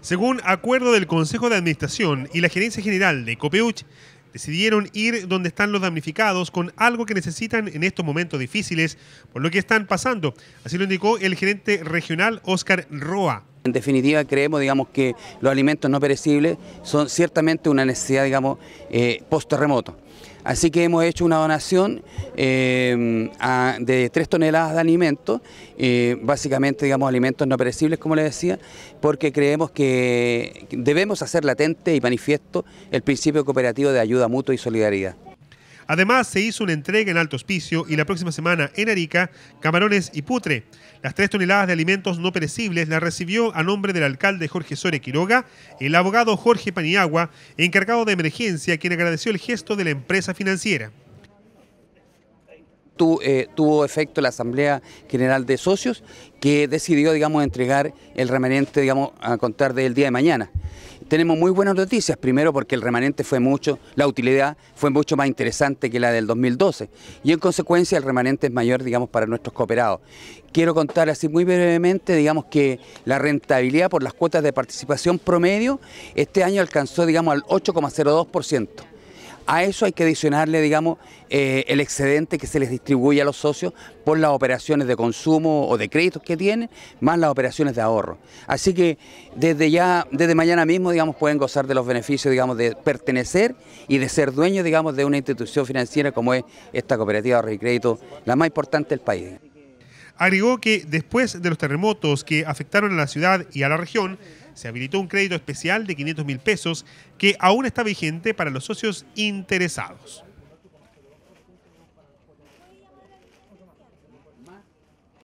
Según acuerdo del Consejo de Administración y la Gerencia General de Copeuch, decidieron ir donde están los damnificados con algo que necesitan en estos momentos difíciles por lo que están pasando. Así lo indicó el gerente regional Oscar Roa. En definitiva, creemos, digamos, que los alimentos no perecibles son ciertamente una necesidad, digamos, eh, post-terremoto. Así que hemos hecho una donación eh, de tres toneladas de alimentos, eh, básicamente digamos alimentos no perecibles como les decía, porque creemos que debemos hacer latente y manifiesto el principio cooperativo de ayuda mutua y solidaridad. Además, se hizo una entrega en Alto Hospicio y la próxima semana en Arica, Camarones y Putre. Las tres toneladas de alimentos no perecibles las recibió a nombre del alcalde Jorge Sore Quiroga, el abogado Jorge Paniagua, encargado de emergencia, quien agradeció el gesto de la empresa financiera. Eh, tuvo efecto la Asamblea General de Socios, que decidió, digamos, entregar el remanente, digamos, a contar del día de mañana tenemos muy buenas noticias. Primero porque el remanente fue mucho, la utilidad fue mucho más interesante que la del 2012 y en consecuencia el remanente es mayor, digamos, para nuestros cooperados. Quiero contar así muy brevemente, digamos, que la rentabilidad por las cuotas de participación promedio este año alcanzó, digamos, al 8,02%. A eso hay que adicionarle, digamos, eh, el excedente que se les distribuye a los socios por las operaciones de consumo o de créditos que tienen, más las operaciones de ahorro. Así que desde ya, desde mañana mismo, digamos, pueden gozar de los beneficios, digamos, de pertenecer y de ser dueños, digamos, de una institución financiera como es esta cooperativa de ahorro y crédito, la más importante del país agregó que después de los terremotos que afectaron a la ciudad y a la región, se habilitó un crédito especial de 500 mil pesos que aún está vigente para los socios interesados.